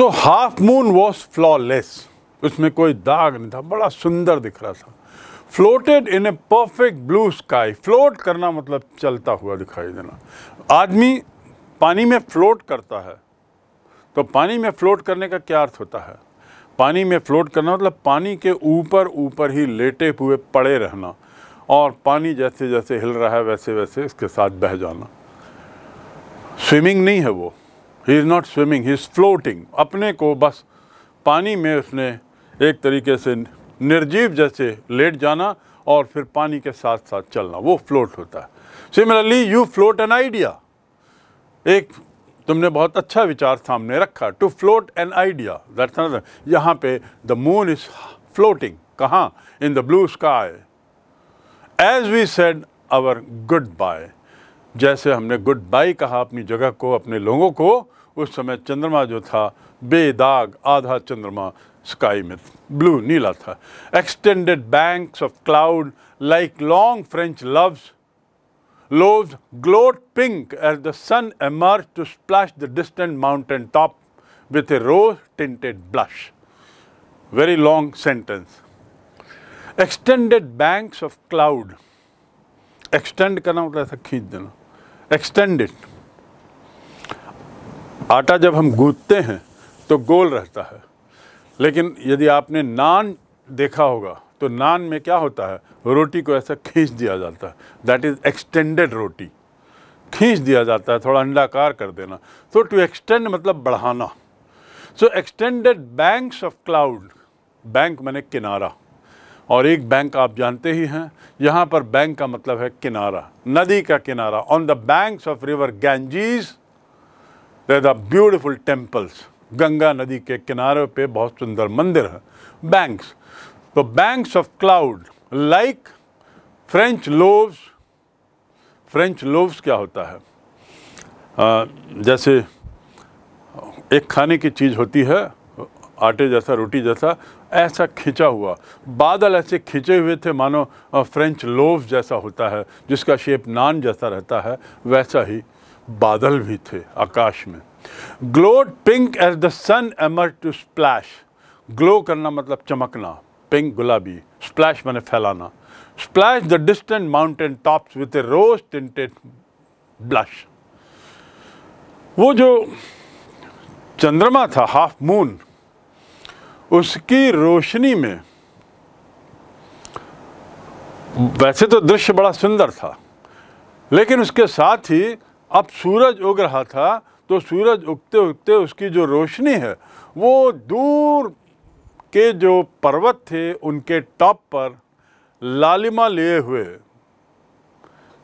So half moon was flawless उसमें कोई दाग नहीं था बड़ा सुंदर दिख रहा था floated in a perfect blue sky float करना मतलब चलता हुआ दिखाई देना आदमी पानी में फ्लोट करता है तो पानी में फ्लोट करने का क्या अर्थ होता है पानी में फ्लोट करना मतलब पानी के ऊपर ऊपर ही लेटे हुए पड़े रहना और पानी जैसे जैसे हिल रहा है वैसे वैसे इसके साथ बह जाना स्विमिंग नहीं है वो he is not swimming he is floating अपने को बस पानी में उसने एक तरीके से निर्जीव जैसे लेट जाना और फिर पानी के साथ साथ चलना वो फ्लोट होता है similarly you float an idea एक तुमने बहुत अच्छा विचार सामने रखा to float an idea that's another यहाँ पे द मून इज फ्लोटिंग कहाँ in the blue sky as we said our goodbye जैसे हमने गुड बाई कहा अपनी जगह को अपने लोगों को उस समय चंद्रमा जो था बेदाग आधा चंद्रमा स्काई में ब्लू नीला था extended banks of cloud like long French loaves loaves glowed pink as the sun emerge to splash the distant mountain top with a rose tinted blush very long sentence extended banks of cloud extend करना होता मतलब था खींच देना extend it आटा जब हम गूंथते हैं तो गोल रहता है लेकिन यदि आपने नान देखा होगा तो नान में क्या होता है रोटी को ऐसा खींच दिया जाता है दैट इज़ एक्सटेंडेड रोटी खींच दिया जाता है थोड़ा अंडाकार कर देना तो टू एक्सटेंड मतलब बढ़ाना so extended banks of cloud bank मैंने किनारा और एक बैंक आप जानते ही हैं यहाँ पर बैंक का मतलब है किनारा नदी का किनारा on the banks of river Ganges they the beautiful temples Ganga नदी के किनारे पे बहुत सुंदर मंदिर है बैंक्स तो banks of cloud like French loaves French loaves क्या होता है आ, जैसे एक खाने की चीज़ होती है आटे जैसा रोटी जैसा ऐसा खिंचा हुआ बादल ऐसे खिंचे हुए थे मानो फ्रेंच लोव जैसा होता है जिसका शेप नान जैसा रहता है वैसा ही बादल भी थे आकाश में glowed pink as the sun emerge to splash glow करना मतलब चमकना पिंक गुलाबी स्प्लैश मैंने फैलाना splash the distant mountain tops with a rose tinted blush वो जो चंद्रमा था हाफ मून उसकी रोशनी में वैसे तो दृश्य बड़ा सुंदर था लेकिन उसके साथ ही अब सूरज उग रहा था तो सूरज उगते उगते उसकी जो रोशनी है वो दूर के जो पर्वत थे उनके टॉप पर लालिमा लिए हुए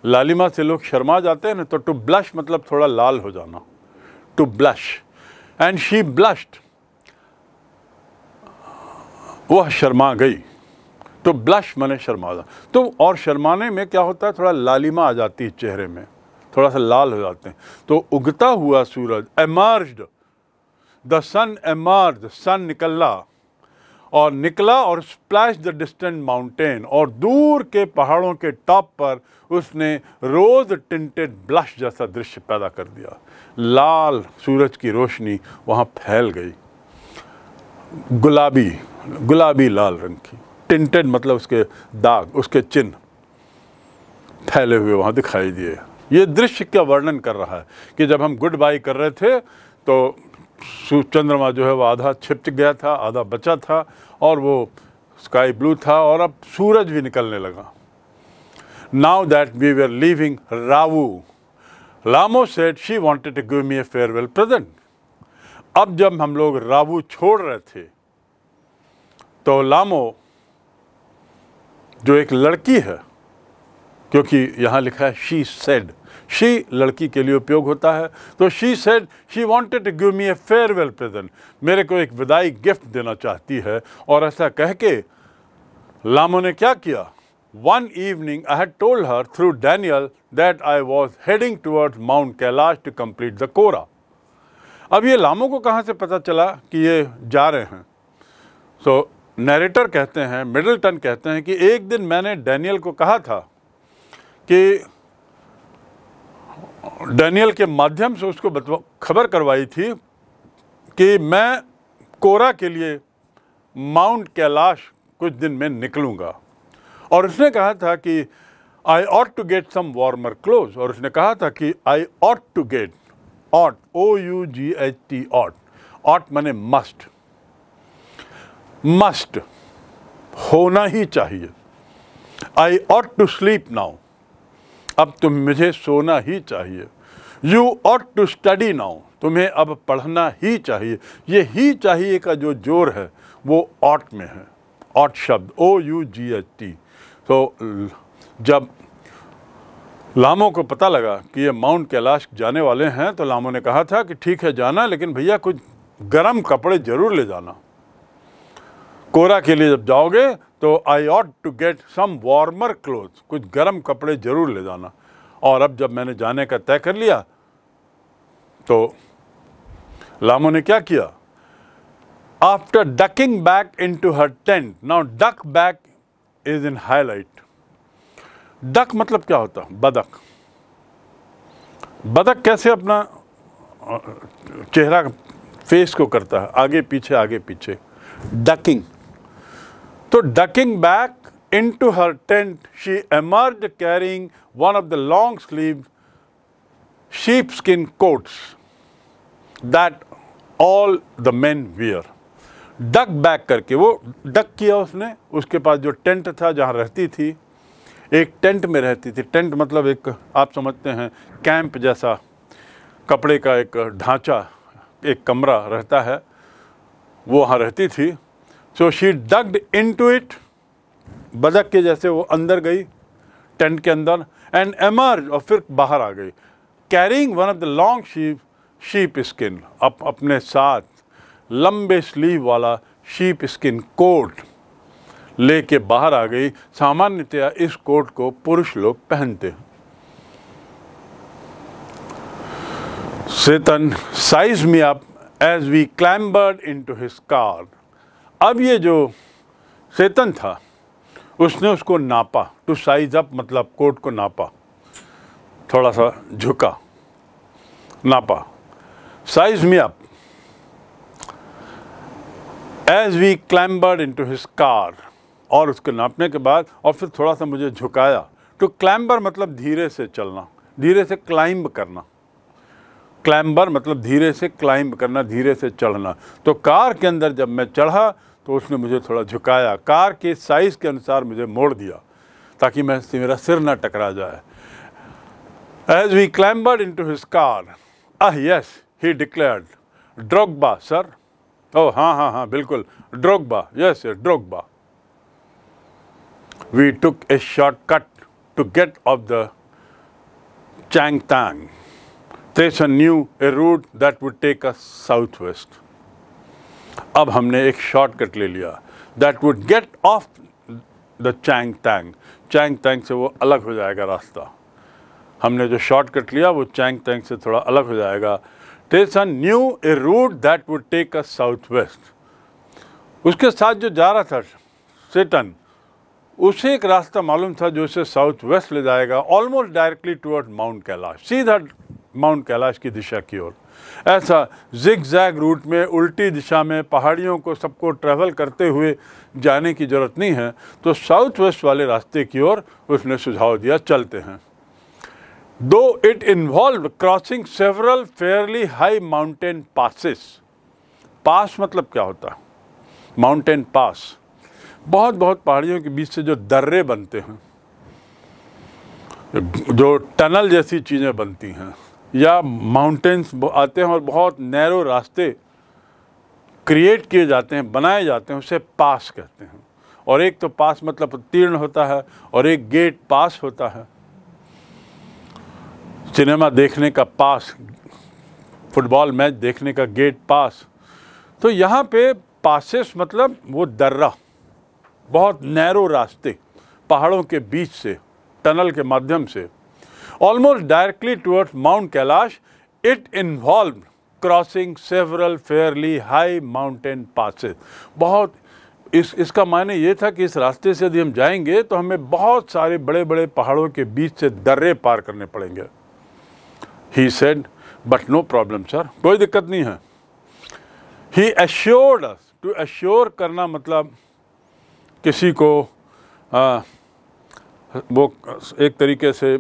लालिमा से लोग शर्मा जाते हैं ना तो टू ब्लश मतलब थोड़ा लाल हो जाना to blush and she blushed वह शर्मा गई तो ब्लश मैंने शर्माना तो और शर्माने में क्या होता है थोड़ा लालिमा आ जाती है चेहरे में थोड़ा सा लाल हो जाते हैं तो उगता हुआ सूरज एमार्ज द सन एमार्ज सन निकला और निकला और स्प्लैश द डिस्टेंट माउंटेन और दूर के पहाड़ों के टॉप पर उसने रोज़ टिंटेड ब्लश जैसा दृश्य पैदा कर दिया लाल सूरज की रोशनी वहाँ फैल गई गुलाबी गुलाबी लाल रंग की टिंटेड मतलब उसके दाग उसके चिन्ह फैले हुए वहाँ दिखाई दिए ये दृश्य का वर्णन कर रहा है कि जब हम गुड बाई कर रहे थे तो चंद्रमा जो है वो आधा छिप गया था आधा बचा था और वो स्काई ब्लू था और अब सूरज भी निकलने लगा now that we were leaving Rawu Lamo said she wanted to give me a farewell present अब जब हम लोग राबू छोड़ रहे थे तो लामो जो एक लड़की है क्योंकि यहाँ लिखा है शी सेड शी लड़की के लिए उपयोग होता है तो she said she wanted to give me a farewell present मेरे को एक विदाई गिफ्ट देना चाहती है और ऐसा कह के लामो ने क्या किया one evening I had told her through Daniel that I was heading towards mount Kailash to complete the kora अब ये लामों को कहाँ से पता चला कि ये जा रहे हैं तो नरेटर कहते हैं मिडलटन कहते हैं कि एक दिन मैंने डैनियल को कहा था कि डैनियल के माध्यम से उसको खबर करवाई थी कि मैं कोरा के लिए माउंट कैलाश कुछ दिन में निकलूँगा और उसने कहा था कि I ought to get some warmer clothes और उसने कहा था कि I ought to get ought O U G H T ought ought मैने मस्ट मस्ट होना ही चाहिए I ought to sleep now अब तुम मुझे सोना ही चाहिए you ought to study now तुम्हें अब पढ़ना ही चाहिए ये ही चाहिए का जो जोर है वो ऑट में है ऑट शब्द O U G H T तो जब लामों को पता लगा कि ये माउंट कैलाश जाने वाले हैं तो लामों ने कहा था कि ठीक है जाना लेकिन भैया कुछ गर्म कपड़े ज़रूर ले जाना कोरा के लिए जब जाओगे तो I ought to get some warmer cloth कुछ गर्म कपड़े ज़रूर ले जाना और अब जब मैंने जाने का तय कर लिया तो लामो ने क्या किया after ducking back into her tent now duck back is in highlight duck मतलब क्या होता है बदक बदक कैसे अपना चेहरा फेस को करता है आगे पीछे आगे पीछे डकिंग तो ducking back into her tent she emerge carrying one of the long sleeve sheep skin coats that all the men wear duck back करके वो डक किया उसने उसके पास जो टेंट था जहाँ रहती थी एक टेंट में रहती थी टेंट मतलब एक आप समझते हैं कैंप जैसा कपड़े का एक ढांचा एक कमरा रहता है वो वहाँ रहती थी so she ducked into it बदक के जैसे वो अंदर गई टेंट के अंदर एंड एमर्ज और फिर बाहर आ गई carrying one of the long sheep sheep skin up अपने साथ लंबे स्लीव वाला शीप स्किन कोट लेके बाहर आ गई सामान्यतया इस कोट को पुरुष लोग पहनते हैं Seton size me up as we clambered into his car अब ये जो सेतन था उसने उसको नापा टू साइज अप मतलब कोट को नापा थोड़ा सा झुका नापा size me up as we clambered into his car और उसको नापने के बाद और फिर थोड़ा सा मुझे झुकाया तो क्लैम्बर मतलब धीरे से चलना धीरे से क्लाइंब करना क्लैम्बर मतलब धीरे से क्लाइंब करना धीरे से चढ़ना तो कार के अंदर जब मैं चढ़ा तो उसने मुझे थोड़ा झुकाया कार के साइज़ के अनुसार मुझे मोड़ दिया ताकि मैं मेरा सिर ना टकरा जाए as we clambered into his car ah yes he declared Drogba sir oh हाँ हाँ हाँ बिल्कुल Drogba yes yes Drogba we took a shortcut to get off the Chang Tang. Tresa knew a route that would take us southwest. Ab humne ek shortcut le liya that would get off the Chang Tang. Chang Tang se wo alag ho jayega raasta. Humne jo shortcut liya wo Chang Tang se thoda alag ho jayega. Tresa knew a route that would take us southwest. Uske saath jo ja raha tha, Satan, उसे एक रास्ता मालूम था जो इसे south west ले जाएगा almost directly toward mount Kailash सीधा माउंट कैलाश की दिशा की ओर ऐसा जिग जैग रूट में उल्टी दिशा में पहाड़ियों को सबको ट्रैवल करते हुए जाने की ज़रूरत नहीं है तो साउथ वेस्ट वाले रास्ते की ओर उसने सुझाव दिया चलते हैं दो it involve crossing several fairly high mountain passes pass मतलब क्या होता माउंटेन पास बहुत बहुत पहाड़ियों के बीच से जो दर्रे बनते हैं जो टनल जैसी चीज़ें बनती हैं या माउंटेंस आते हैं और बहुत नैरो रास्ते क्रिएट किए जाते हैं बनाए जाते हैं उसे पास कहते हैं और एक तो पास मतलब उत्तीर्ण होता है और एक गेट पास होता है सिनेमा देखने का पास फुटबॉल मैच देखने का गेट पास तो यहाँ पे पासेस मतलब वो दर्रा बहुत नैरो रास्ते पहाड़ों के बीच से टनल के माध्यम से almost directly towards mount Kailash it involve crossing several fairly high mountain passes बहुत इस इसका मायने ये था कि इस रास्ते से यदि हम जाएंगे तो हमें बहुत सारे बड़े बड़े पहाड़ों के बीच से दर्रे पार करने पड़ेंगे he said but no problem sir कोई दिक्कत नहीं है ही एश्योर्ड टू एश्योर करना मतलब किसी को आ, वो एक तरीके से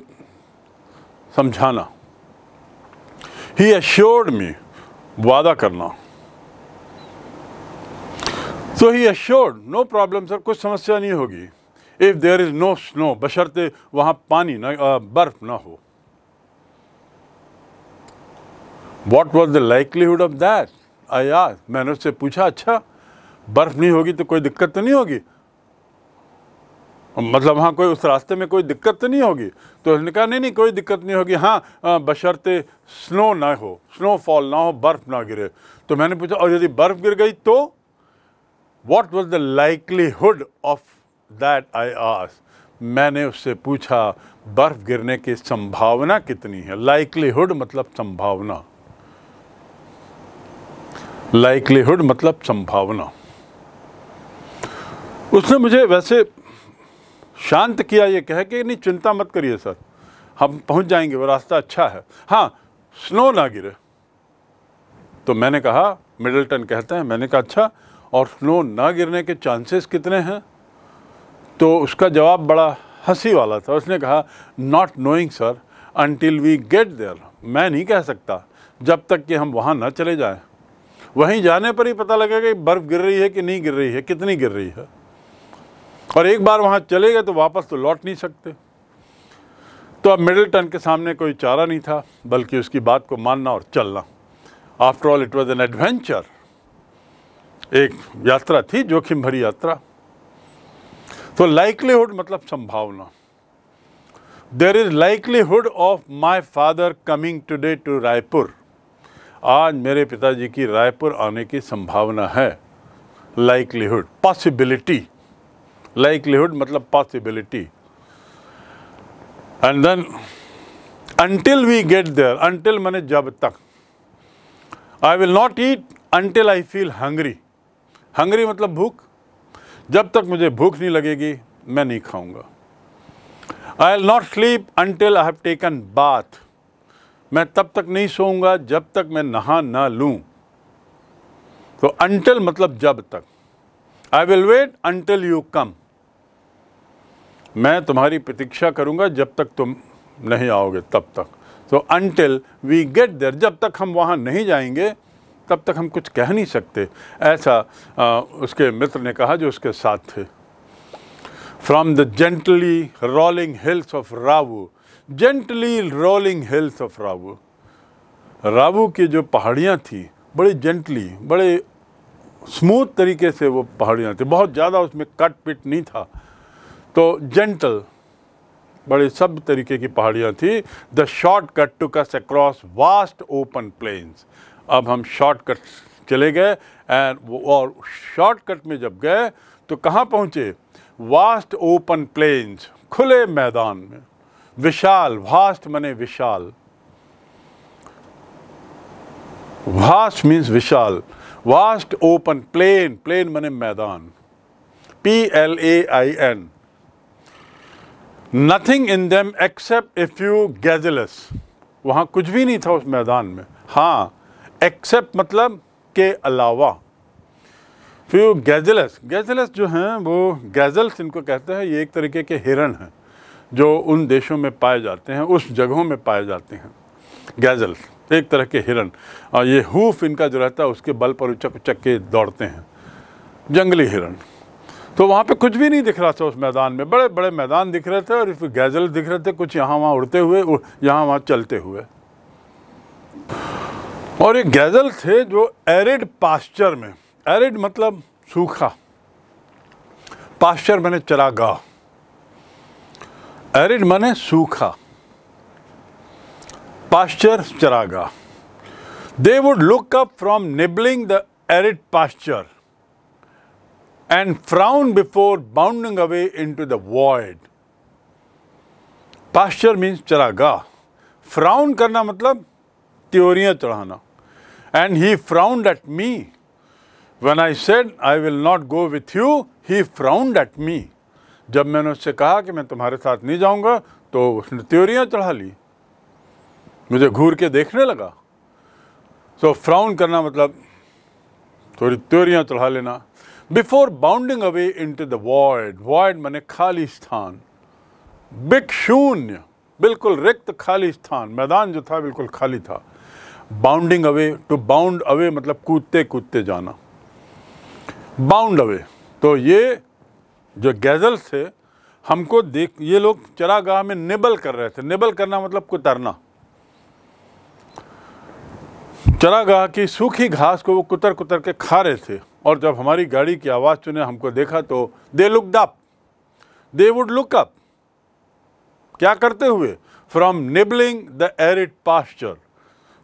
समझाना ही एश्योर्ड मी वादा करना so he assured no problem sir कुछ समस्या नहीं होगी if there is no snow बशर्ते वहाँ पानी ना बर्फ़ ना हो what was the likelihood of that आया मैंने उससे पूछा अच्छा बर्फ़ नहीं होगी तो कोई दिक्कत तो नहीं होगी मतलब हाँ कोई उस रास्ते में कोई दिक्कत तो नहीं होगी तो उसने कहा नहीं नहीं कोई दिक्कत नहीं होगी हाँ बशर्ते स्नो ना हो स्नोफॉल ना हो बर्फ़ ना गिरे तो मैंने पूछा और यदि बर्फ़ गिर गई तो what was the likelihood of that I आस मैंने उससे पूछा बर्फ़ गिरने की संभावना कितनी है लाइकलीहुड मतलब संभावना लाइकलीहुड मतलब संभावना उसने मुझे वैसे शांत किया ये कह के नहीं चिंता मत करिए सर हम पहुंच जाएंगे वो रास्ता अच्छा है हाँ स्नो ना गिरे तो मैंने कहा मिडलटन कहते हैं मैंने कहा अच्छा और स्नो ना गिरने के चांसेस कितने हैं तो उसका जवाब बड़ा हंसी वाला था उसने कहा not knowing sir until we get there मैं नहीं कह सकता जब तक कि हम वहाँ ना चले जाएँ वहीं जाने पर ही पता लगेगा कि बर्फ़ गिर रही है कि नहीं गिर रही है कितनी गिर रही है और एक बार वहाँ चले गए तो वापस तो लौट नहीं सकते तो अब टन के सामने कोई चारा नहीं था बल्कि उसकी बात को मानना और चलना after all it was an adventure एक यात्रा थी जोखिम भरी यात्रा तो लाइकलीहुड मतलब संभावना there is likelihood of my father coming today to Raipur आज मेरे पिताजी की रायपुर आने की संभावना है लाइकलीहुड पॉसिबिलिटी लाइकलीहुड मतलब possibility and then until we get there until मैंने जब तक I will not eat until I feel hungry hungry मतलब भूख जब तक मुझे भूख नहीं लगेगी मैं नहीं खाऊंगा I will not sleep until I have taken bath मैं तब तक नहीं सोऊंगा जब तक मैं नहा ना लूँ तो अंटिल मतलब जब तक I will wait until you come मैं तुम्हारी प्रतीक्षा करूँगा जब तक तुम नहीं आओगे तब तक तो अनटिल वी गेट देर जब तक हम वहाँ नहीं जाएंगे तब तक हम कुछ कह नहीं सकते ऐसा आ, उसके मित्र ने कहा जो उसके साथ थे from the gently rolling hills of Rawu gently rolling hills of Rawu Rawu की जो पहाड़ियाँ थी बड़ी जेंटली बड़े स्मूथ तरीके से वो पहाड़ियाँ थी बहुत ज़्यादा उसमें कट पिट नहीं था तो जेंटल बड़े सब तरीके की पहाड़ियाँ थी the shortcut took us across vast open plains अब हम शॉर्ट कट चले गए एंड और शॉर्ट कट में जब गए तो कहाँ पहुँचे वास्ट ओपन प्लेन्स खुले मैदान में विशाल वास्ट मने विशाल वास्ट मीन्स विशाल वास्ट ओपन प्लेन प्लेन मने मैदान P L A I N nothing in them except a few gazelles वहाँ कुछ भी नहीं था उस मैदान में हाँ एक्सेप्ट मतलब के अलावा फ्यू गैजलेस गैजलेस जो हैं वो गैजल्स इनको कहते हैं ये एक तरीके के हिरण हैं जो उन देशों में पाए जाते हैं उस जगहों में पाए जाते हैं गैजल्स एक तरह के हिरण और ये हूफ इनका जो रहता है उसके बल पर उचक उचक के दौड़ते हैं जंगली हिरण तो वहाँ पे कुछ भी नहीं दिख रहा था उस मैदान में बड़े बड़े मैदान दिख रहे थे और फिर गैजल दिख रहे थे कुछ यहाँ वहाँ उड़ते हुए यहाँ वहाँ चलते हुए और ये गैजल थे जो एरिड पास्चर में एरिड मतलब सूखा पास्चर मैंने चरागाह एरिड मैंने सूखा पास्चर चरागाह they would look up from nibbling the arid pasture and frown before bounding away into the void. Pasture means चरागाह फ्राउन करना मतलब त्योरियाँ चढ़ाना and he frowned at me when I said I will not go with you he frowned at me जब मैंने उससे कहा कि मैं तुम्हारे साथ नहीं जाऊंगा तो उसने त्योरियाँ चढ़ा ली मुझे घूर के देखने लगा तो so, फ्राउन करना मतलब थोड़ी त्योरियाँ चढ़ा लेना before bounding away into the void void मैंने खाली स्थान बिक शून्य बिल्कुल रिक्त खाली स्थान मैदान जो था बिल्कुल खाली था bounding away to bound away मतलब कूदते कूदते जाना बाउंड अवे तो ये जो गैजल्स थे हमको देख ये लोग चरागाह में निबल कर रहे थे निबल करना मतलब कुतरना चरागाह की सूखी घास को वो कुतर कुतर के खा रहे थे और जब हमारी गाड़ी की आवाज़ चुने हमको देखा तो they looked up they would look up क्या करते हुए from nibbling the arid pasture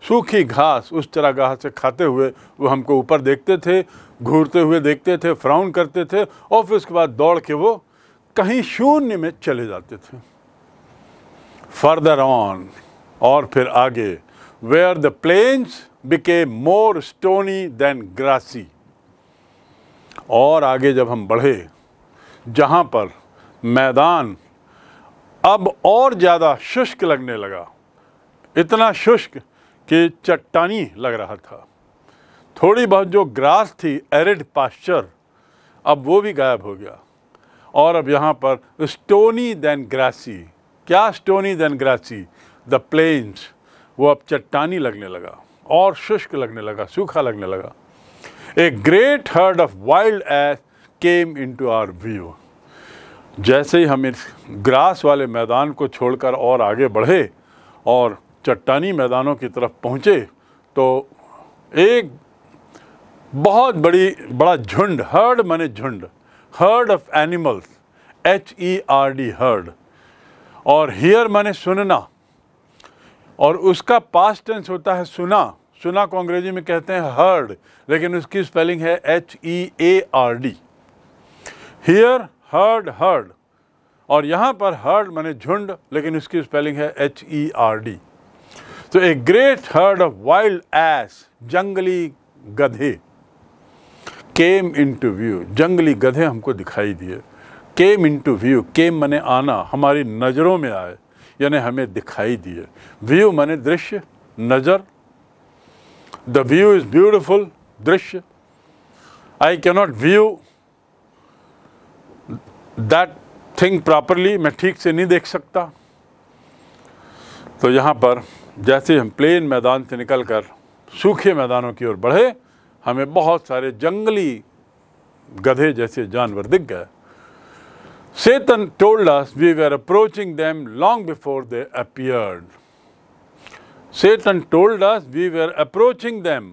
सूखी घास उस तरह घास से खाते हुए वो हमको ऊपर देखते थे घूरते हुए देखते थे फ्राउन करते थे और फिर उसके बाद दौड़ के वो कहीं शून्य में चले जाते थे फर्दर ऑन और फिर आगे where the plains became more stony than grassy और आगे जब हम बढ़े जहाँ पर मैदान अब और ज़्यादा शुष्क लगने लगा इतना शुष्क कि चट्टानी लग रहा था थोड़ी बहुत जो ग्रास थी एरिड पास्चर अब वो भी गायब हो गया और अब यहाँ पर स्टोनी देन ग्रासी क्या stony than grassy the plains वो अब चट्टानी लगने लगा और शुष्क लगने लगा सूखा लगने लगा a great herd of wild ass came into our view जैसे ही हम इस ग्रास वाले मैदान को छोड़कर और आगे बढ़े और चट्टानी मैदानों की तरफ पहुँचे तो एक बहुत बड़ी बड़ा झुंड हर्ड माने झुंड herd of animals H E R D herd और हियर माने सुनना और उसका पास्ट टेंस होता है सुना चुना को अंग्रेजी में कहते हैं हर्ड लेकिन उसकी स्पेलिंग है H E A R D hear heard heard और यहाँ पर हर्ड मैंने झुंड लेकिन इसकी स्पेलिंग है एच ई आर डी तो a great herd of wild ass जंगली गधे केम इंटू व्यू जंगली गधे हमको दिखाई दिए केम इंटू व्यू केम मैंने आना हमारी नज़रों में आए यानी हमें दिखाई दिए व्यू मैंने दृश्य नज़र द व्यू इज ब्यूटिफुल दृश्य I cannot view that thing properly मैं ठीक से नहीं देख सकता तो यहाँ पर जैसे हम प्लेन मैदान से निकल कर सूखे मैदानों की ओर बढ़े हमें बहुत सारे जंगली गधे जैसे जानवर दिख गए Setan told us we are approaching them long before they appeared Setan told us we were approaching them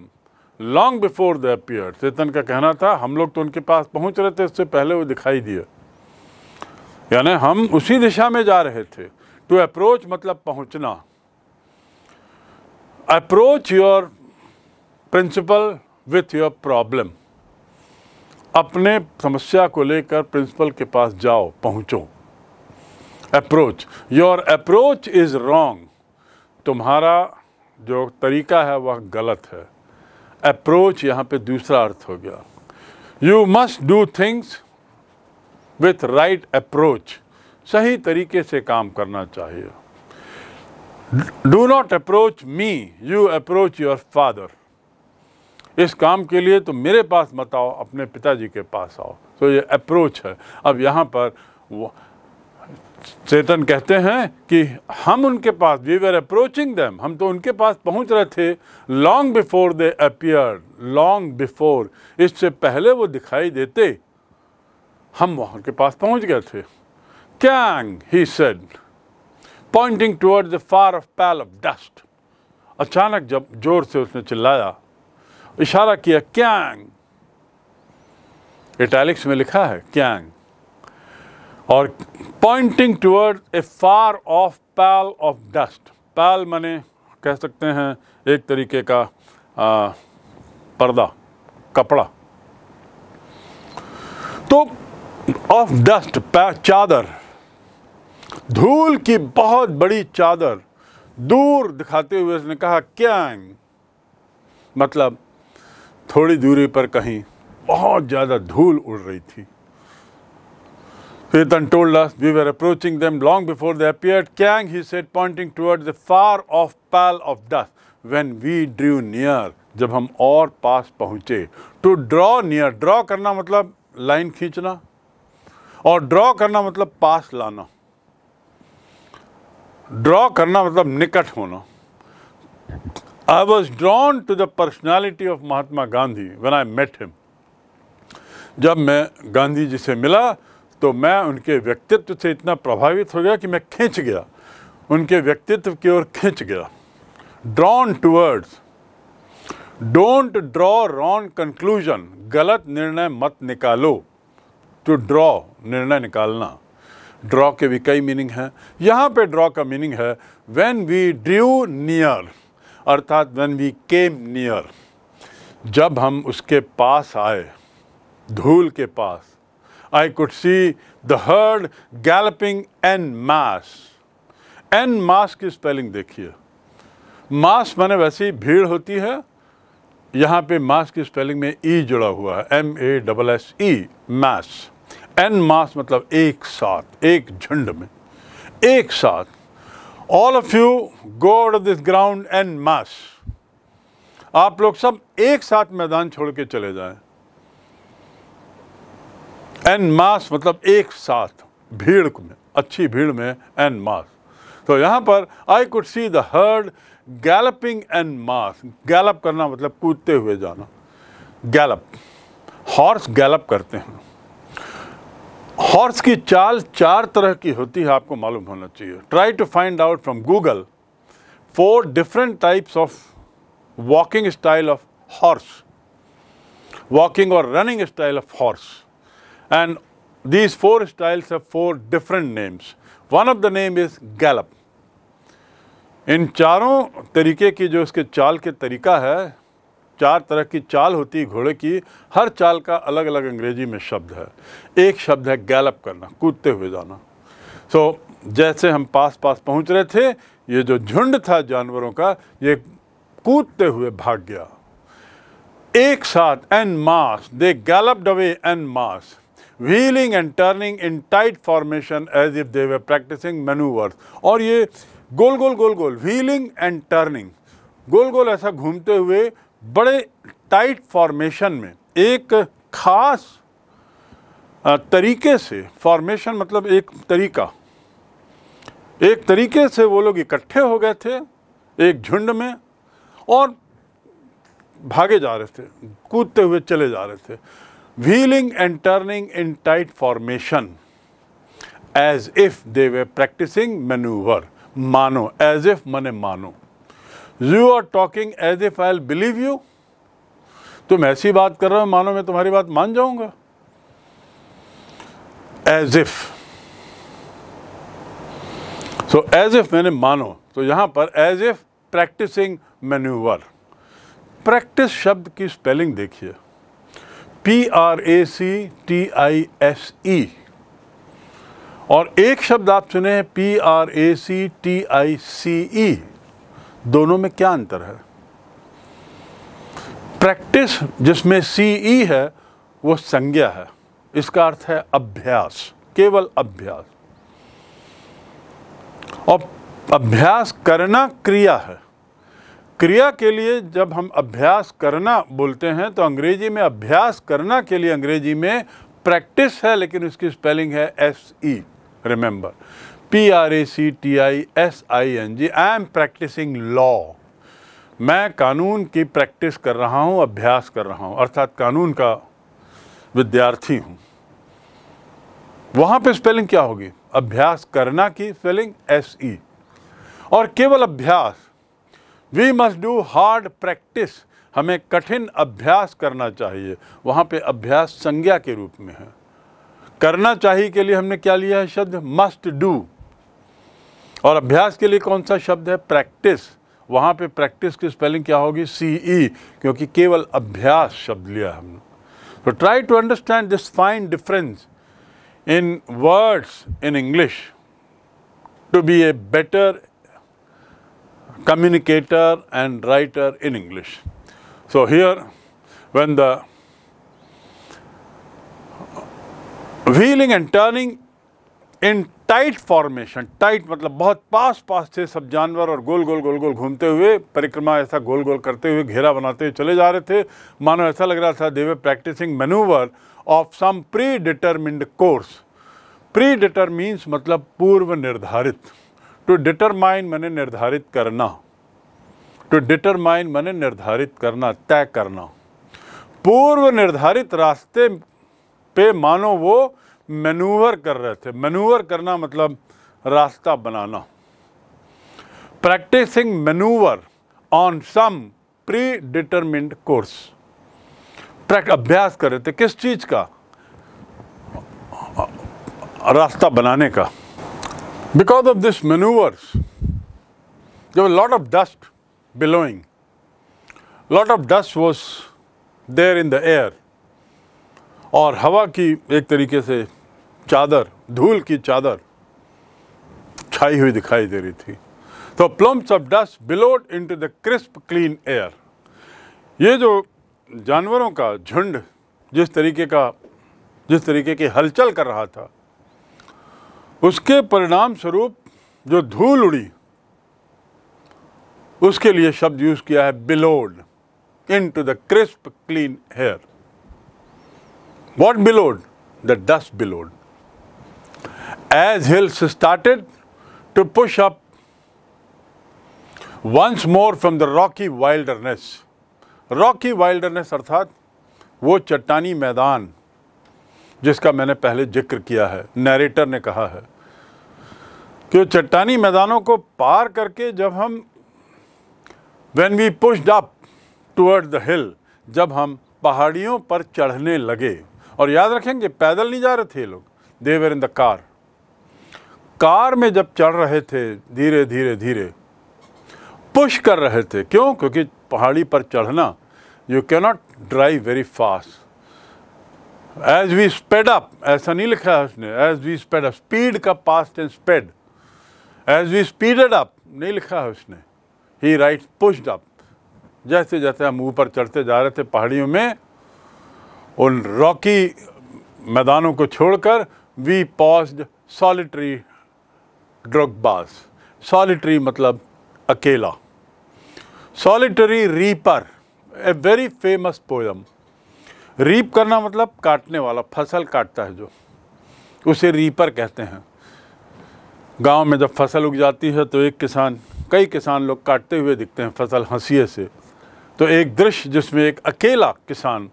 long before they appear Setan का कहना था हम लोग तो उनके पास पहुंच रहे थे उससे पहले वो दिखाई दिए यानी हम उसी दिशा में जा रहे थे टू अप्रोच मतलब पहुंचना approach your principal with your problem अपने समस्या को लेकर प्रिंसिपल के पास जाओ पहुंचो approach your approach is wrong तुम्हारा जो तरीका है वह गलत है अप्रोच यहाँ पे दूसरा अर्थ हो गया you must do things with right approach सही तरीके से काम करना चाहिए do not approach me you approach your father इस काम के लिए तो मेरे पास मत आओ अपने पिताजी के पास आओ तो ये अप्रोच है अब यहाँ पर चेतन कहते हैं कि हम उनके पास वी वर अप्रोचिंग दैम हम तो उनके पास पहुंच रहे थे long before they appear long before इससे पहले वो दिखाई देते हम वहाँ के पास पहुंच गए थे kiang he said pointing toward the far off pall of dust अचानक जब जोर से उसने चिल्लाया इशारा किया कैंग इटैलिक्स में लिखा है कैंग और pointing toward a far off pall of dust pall मने कह सकते हैं एक तरीके का आ, पर्दा कपड़ा तो ऑफ डस्ट चादर धूल की बहुत बड़ी चादर दूर दिखाते हुए उसने कहा क्यांग मतलब थोड़ी दूरी पर कहीं बहुत ज़्यादा धूल उड़ रही थी He then told us we were approaching them long before they appeared. Kang, he said, pointing towards the far off pall of dust. When we drew near, जब हम और पास पहुंचे to draw near, draw करना मतलब line खींचना और draw करना मतलब पास लाना draw करना मतलब निकट होना I was drawn to the personality of Mahatma Gandhi when I met him. जब मैं गांधी जी से मिला तो मैं उनके व्यक्तित्व से इतना प्रभावित हो गया कि मैं खींच गया उनके व्यक्तित्व की ओर खींच गया drawn towards don't draw wrong conclusion गलत निर्णय मत निकालो टू ड्रॉ निर्णय निकालना ड्रॉ के भी कई मीनिंग हैं यहाँ पे ड्रॉ का मीनिंग है व्हेन वी ड्रू नियर अर्थात व्हेन वी केम नियर जब हम उसके पास आए धूल के पास I could see the herd galloping en mass. En mass की स्पेलिंग देखिए मास मैंने वैसे ही भीड़ होती है यहाँ पे मास की स्पेलिंग में ई e जुड़ा हुआ है M A double S E masse en masse मतलब एक साथ एक झुंड में एक साथ all of you go out of this ground en masse आप लोग सब एक साथ मैदान छोड़ के चले जाएं एन मास मतलब एक साथ भीड़ में अच्छी भीड़ में एन मास तो यहाँ पर I could see the herd galloping en masse gallop करना मतलब कूदते हुए जाना गैलप हॉर्स गैलप करते हैं हॉर्स की चाल चार तरह की होती है आपको मालूम होना चाहिए try to find out from Google four different types of walking style of horse walking और running style of horse And these four styles have four different names. One of the name is gallop. इन चारों तरीके की जो इसके चाल के तरीका है चार तरह की चाल होती है घोड़े की हर चाल का अलग अलग अंग्रेजी में शब्द है एक शब्द है गैलप करना कूदते हुए जाना सो so, जैसे हम पास पास पहुंच रहे थे ये जो झुंड था जानवरों का ये कूदते हुए भाग गया एक साथ en masse they galloped away en masse wheeling and turning in tight formation as if they were practising manoeuvres और ये गोल गोल गोल गोल व्हीलिंग एंड टर्निंग गोल गोल ऐसा घूमते हुए बड़े टाइट फॉर्मेशन में एक खास तरीके से फॉर्मेशन मतलब एक तरीका एक तरीके से वो लोग इकट्ठे हो गए थे एक झुंड में और भागे जा रहे थे कूदते हुए चले जा रहे थे wheeling and turning in tight formation as if they were practicing maneuver. Mano, as if mane mano. You are talking as if I'll believe you. तुम ऐसी बात कर रहे हो मानो मैं तुम्हारी बात मान जाऊंगा as if so as if मैंने मानो तो यहां पर as if practising manoeuvre practice शब्द की स्पेलिंग देखिए P R A C T I S E और एक शब्द आप सुने हैं P R A C T I C E दोनों में क्या अंतर है प्रैक्टिस जिसमें सी ई e है वो संज्ञा है इसका अर्थ है अभ्यास केवल अभ्यास और अभ्यास करना क्रिया है क्रिया के लिए जब हम अभ्यास करना बोलते हैं तो अंग्रेजी में अभ्यास करना के लिए अंग्रेजी में प्रैक्टिस है लेकिन उसकी स्पेलिंग है S E remember P R A C T I S I N G I am practising law मैं कानून की प्रैक्टिस कर रहा हूँ अभ्यास कर रहा हूँ अर्थात कानून का विद्यार्थी हूँ वहाँ पे स्पेलिंग क्या होगी अभ्यास करना की स्पेलिंग एस ई और केवल अभ्यास we must do hard practice हमें कठिन अभ्यास करना चाहिए वहाँ पे अभ्यास संज्ञा के रूप में है करना चाहिए के लिए हमने क्या लिया है शब्द मस्ट डू और अभ्यास के लिए कौन सा शब्द है प्रैक्टिस वहाँ पे प्रैक्टिस की स्पेलिंग क्या होगी सी ई e, क्योंकि केवल अभ्यास शब्द लिया हमने तो try to understand this fine difference in words in English to be a better communicator and writer in English. So here when the wheeling and turning in tight formation tight मतलब बहुत पास पास थे सब जानवर और गोल गोल गोल गोल घूमते हुए परिक्रमा ऐसा गोल गोल करते हुए घेरा बनाते हुए चले जा रहे थे मानो ऐसा लग रहा था they were practising manoeuvre of some predetermined course pre deter means मतलब पूर्व निर्धारित टू डिटरमाइन मैंने निर्धारित करना टू डिटरमाइन मैंने निर्धारित करना तय करना पूर्व निर्धारित रास्ते पे मानो वो मैनूवर कर रहे थे मैनूवर करना मतलब रास्ता बनाना practising manoeuvre on some predetermined course अभ्यास कर रहे थे किस चीज़ का रास्ता बनाने का Because of this maneuvers, there was a lot of dust billowing. A lot of dust was there in the air. और हवा की एक तरीके से चादर धूल की चादर छाई हुई दिखाई दे रही थी तो plumes of dust billowed into the crisp clean air ये जो जानवरों का झुंड जिस तरीके का जिस तरीके की हलचल कर रहा था उसके परिणाम स्वरूप जो धूल उड़ी उसके लिए शब्द यूज़ किया है billowed into the crisp clean air what billowed the dust billowed as hills started to push up once more from the rocky wilderness rocky wilderness अर्थात वो चट्टानी मैदान जिसका मैंने पहले जिक्र किया है नरेटर ने कहा है कि चट्टानी मैदानों को पार करके जब हम when we pushed up toward the hill जब हम पहाड़ियों पर चढ़ने लगे और याद रखेंगे पैदल नहीं जा रहे थे लोग they were in the car car में जब चढ़ रहे थे धीरे धीरे धीरे पुश कर रहे थे क्यों क्योंकि पहाड़ी पर चढ़ना you cannot drive very fast as we sped up ऐसा नहीं लिखा है उसने as we sped up speed का past and sped as we speeded up नहीं लिखा है उसने ही राइट पुश्ड अप जैसे जैसे हम ऊपर चढ़ते जा रहे थे पहाड़ियों में उन रॉकी मैदानों को छोड़कर वी पॉज्ड सॉलिटरी बास सॉलिटरी मतलब अकेला solitary reaper a very famous poem reap करना मतलब काटने वाला फसल काटता है जो उसे रीपर कहते हैं गांव में जब फसल उग जाती है तो एक किसान कई किसान लोग काटते हुए दिखते हैं फसल हंसीए से तो एक दृश्य जिसमें एक अकेला किसान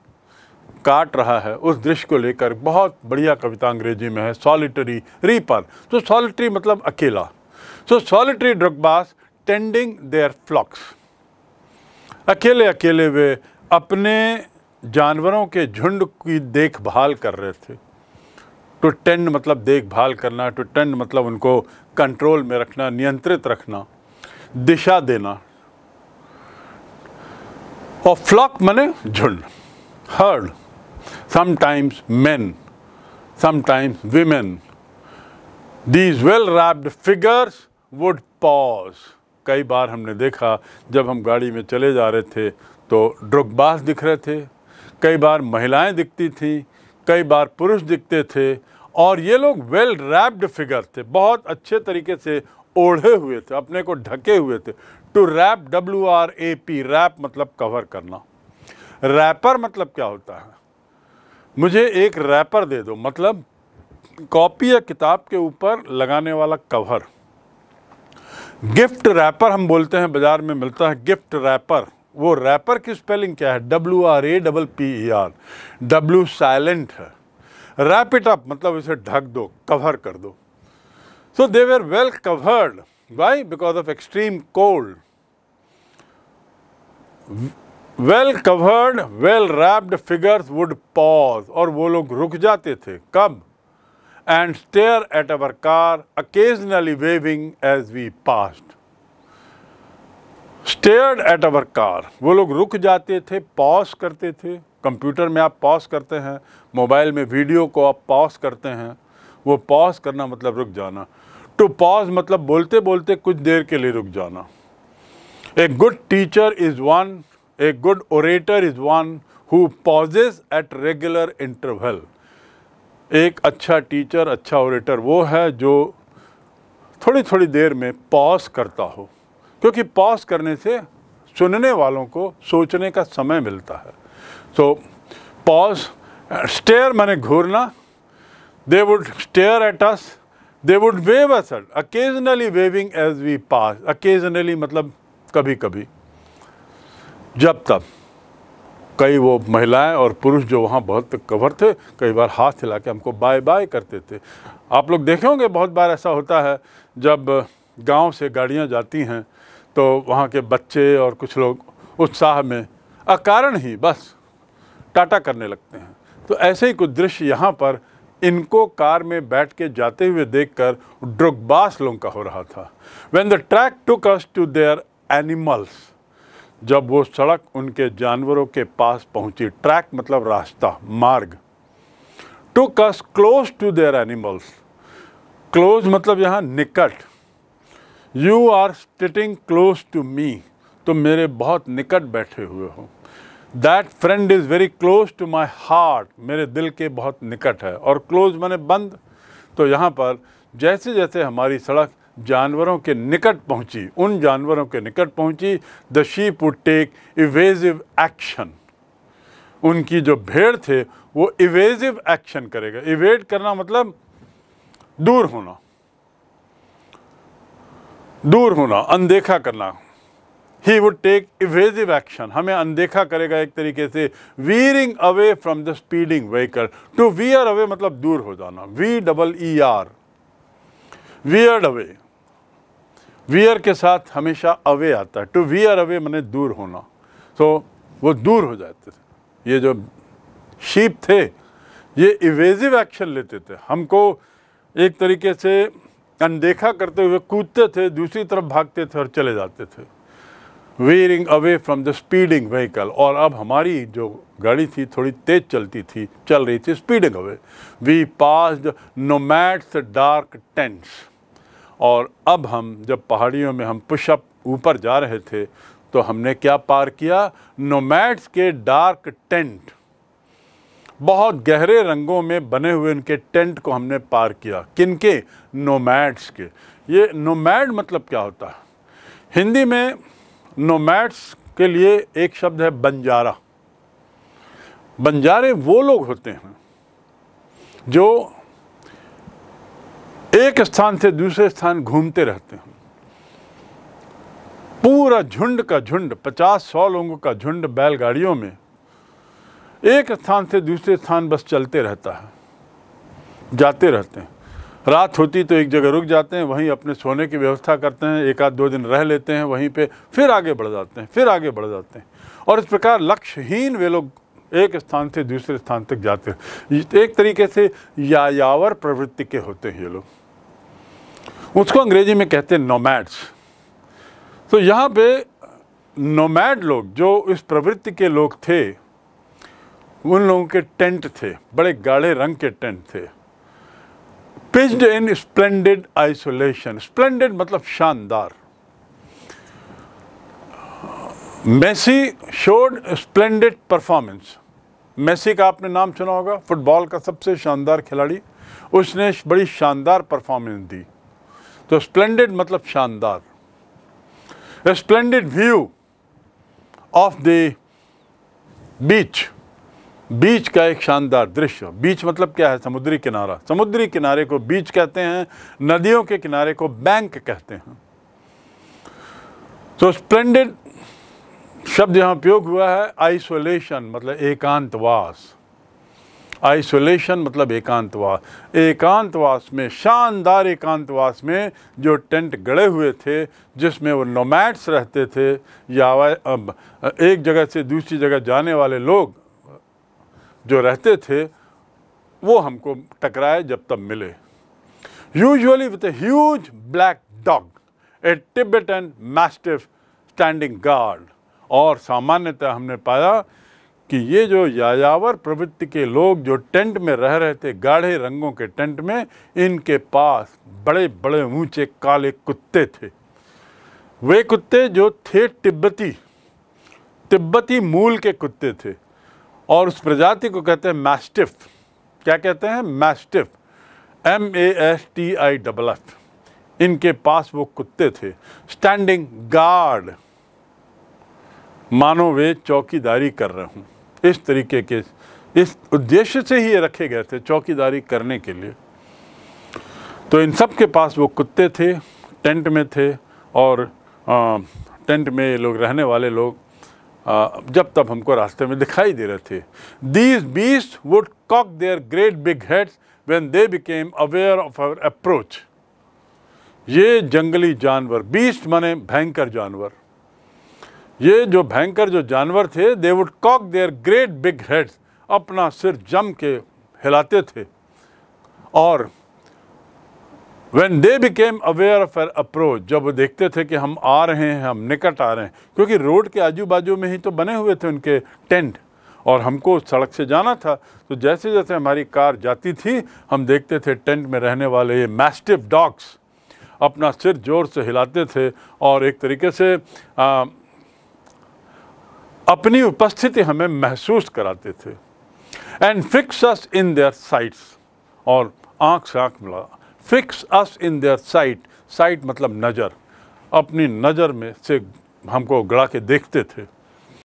काट रहा है उस दृश्य को लेकर बहुत बढ़िया कविता अंग्रेजी में है सॉलिटरी रीपर तो सॉलिटरी मतलब अकेला so solitary drokbas tending their flocks अकेले अकेले वे अपने जानवरों के झुंड की देखभाल कर रहे थे टू टेंड मतलब देखभाल करना टू टेंड मतलब उनको कंट्रोल में रखना नियंत्रित रखना दिशा देना और फ्लॉक मने झुंड herd sometimes men sometimes women these well wrapped figures would pause कई बार हमने देखा जब हम गाड़ी में चले जा रहे थे तो ड्रुगबाज दिख रहे थे कई बार महिलाएं दिखती थीं कई बार पुरुष दिखते थे और ये लोग वेल रैप्ड फिगर थे बहुत अच्छे तरीके से ओढ़े हुए थे अपने को ढके हुए थे to wrap W R A P wrap मतलब कवर करना रैपर मतलब क्या होता है मुझे एक रैपर दे दो मतलब कॉपी या किताब के ऊपर लगाने वाला कवर गिफ्ट रैपर हम बोलते हैं बाज़ार में मिलता है गिफ्ट रैपर वो रैपर की स्पेलिंग क्या है W R A double P E R W silent है रैप इट अप मतलब इसे ढक दो कवर कर दो so they were well covered why because of extreme cold well covered well wrapped figures would pause और वो लोग रुक जाते थे कब and stare at our car occasionally waving as we passed stared at our car वो लोग रुक जाते थे पॉज करते थे कंप्यूटर में आप पॉज करते हैं मोबाइल में वीडियो को आप पॉज करते हैं वो पॉज करना मतलब रुक जाना टू पॉज मतलब बोलते बोलते कुछ देर के लिए रुक जाना a good teacher is one a good orator is one who pauses at regular interval एक अच्छा टीचर अच्छा ओरेटर वो है जो थोड़ी थोड़ी देर में पॉज करता हो क्योंकि पॉज करने से सुनने वालों को सोचने का समय मिलता है सो पॉज स्टेयर मैंने घूरना they would stare at us they would wave us occasionally waving as we pass occasionally मतलब कभी कभी जब तब कई वो महिलाएं और पुरुष जो वहाँ बहुत कवर थे कई बार हाथ हिला के हमको बाय बाय करते थे आप लोग देखे होंगे बहुत बार ऐसा होता है जब गांव से गाड़ियाँ जाती हैं तो वहाँ के बच्चे और कुछ लोग उत्साह में अकारण ही बस टाटा करने लगते हैं तो ऐसे ही कुछ दृश्य यहाँ पर इनको कार में बैठ के जाते हुए देखकर ड्रुगबास लोगों का हो रहा था when the track took us to their animals जब वो सड़क उनके जानवरों के पास पहुंची ट्रैक मतलब रास्ता मार्ग took us close to their animals close मतलब यहाँ निकट you are sitting close to me तुम मेरे बहुत निकट बैठे हुए हो that friend is very close to my heart मेरे दिल के बहुत निकट है और क्लोज मैंने बंद तो यहाँ पर जैसे जैसे हमारी सड़क जानवरों के निकट पहुँची उन जानवरों के निकट पहुँची the sheep would take evasive action उनकी जो भेड़ थे वो इवेजिव एक्शन करेगा इवेड करना मतलब दूर होना दूर होना अनदेखा करना he would take evasive action हमें अनदेखा करेगा एक तरीके से veering away from the speeding vehicle to veer away मतलब दूर हो जाना V double E R veered away veer के साथ हमेशा अवे आता है टू वीयर अवे मैंने दूर होना तो वो दूर हो जाते थे ये जो शीप थे ये इवेजिव एक्शन लेते थे हमको एक तरीके से अनदेखा करते हुए कूदते थे दूसरी तरफ भागते थे और चले जाते थे veering away from the speeding vehicle और अब हमारी जो गाड़ी थी थोड़ी तेज चलती थी चल रही थी speeding away we passed the nomads' dark tents और अब हम जब पहाड़ियों में हम पुशअप ऊपर जा रहे थे तो हमने क्या पार किया नोमैट्स के डार्क टेंट बहुत गहरे रंगों में बने हुए उनके टेंट को हमने पार किया किनके नोमैड्स के ये नोमैड मतलब क्या होता है हिंदी में नोमैड्स के लिए एक शब्द है बंजारा बंजारे वो लोग होते हैं जो एक स्थान से दूसरे स्थान घूमते रहते हैं पूरा झुंड का झुंड पचास सौ लोगों का झुंड बैलगाड़ियों में एक स्थान से दूसरे स्थान बस चलते रहता है जाते रहते हैं रात होती तो एक जगह रुक जाते हैं वहीं अपने सोने की व्यवस्था करते हैं एक आध दो दिन रह लेते हैं वहीं पे फिर आगे बढ़ जाते हैं फिर आगे बढ़ जाते हैं और इस प्रकार लक्ष्यहीन वे लोग एक स्थान से दूसरे स्थान तक जाते हैं एक तरीके से यायावर प्रवृत्ति के होते हैं ये लोग उसको अंग्रेजी में कहते हैं नोमैड्स तो यहाँ पे नोमैड लोग जो इस प्रवृत्ति के लोग थे उन लोगों के टेंट थे बड़े गाढ़े रंग के टेंट थे pitched in splendid isolation splendid मतलब शानदार Messi showed splendid performance Messi का आपने नाम सुना होगा फुटबॉल का सबसे शानदार खिलाड़ी उसने बड़ी शानदार परफॉर्मेंस दी तो स्प्लेंडेड मतलब शानदार splendid view of the beach beach का एक शानदार दृश्य बीच मतलब क्या है समुद्री किनारा समुद्री किनारे को बीच कहते हैं नदियों के किनारे को बैंक कहते हैं तो स्प्लेंडेड शब्द यहाँ उपयोग हुआ है आइसोलेशन मतलब एकांतवास आइसोलेशन मतलब एकांतवास एकांतवास में शानदार एकांतवास में जो टेंट गड़े हुए थे जिसमें वो नोमैट्स रहते थे या एक जगह से दूसरी जगह जाने वाले लोग जो रहते थे वो हमको टकराए जब तब मिले usually with a huge black dog a and mastiff standing guard और सामान्यतः हमने पाया कि ये जो यायावर प्रवृत्ति के लोग जो टेंट में रह रहे थे गाढ़े रंगों के टेंट में इनके पास बड़े बड़े ऊंचे काले कुत्ते थे वे कुत्ते जो थे तिब्बती तिब्बती मूल के कुत्ते थे और उस प्रजाति को कहते हैं मैस्टिफ क्या कहते हैं mastiff M A S T I double F इनके पास वो कुत्ते थे स्टैंडिंग गार्ड मानो वे चौकीदारी कर रहे हूँ इस तरीके के इस उद्देश्य से ही ये रखे गए थे चौकीदारी करने के लिए तो इन सब के पास वो कुत्ते थे टेंट में थे और आ, टेंट में लोग रहने वाले लोग जब तब हमको रास्ते में दिखाई दे रहे थे these beasts would cock their great big heads when they became aware of our approach ये जंगली जानवर बीस्ट माने भयंकर जानवर ये जो भयंकर जो जानवर थे they would cock their great big heads अपना सिर जम के हिलाते थे और when they became aware of our approach जब वो देखते थे कि हम आ रहे हैं हम निकट आ रहे हैं क्योंकि रोड के आजू बाजू में ही तो बने हुए थे उनके टेंट और हमको सड़क से जाना था तो जैसे जैसे हमारी कार जाती थी हम देखते थे टेंट में रहने वाले ये मैस्टिव डॉग्स अपना सिर जोर से हिलाते थे और एक तरीके से आ, अपनी उपस्थिति हमें महसूस कराते थे and fix us in their sights और आँख से आंख मिला fix us in their sight sight मतलब नज़र अपनी नज़र में से हमको गड़ा के देखते थे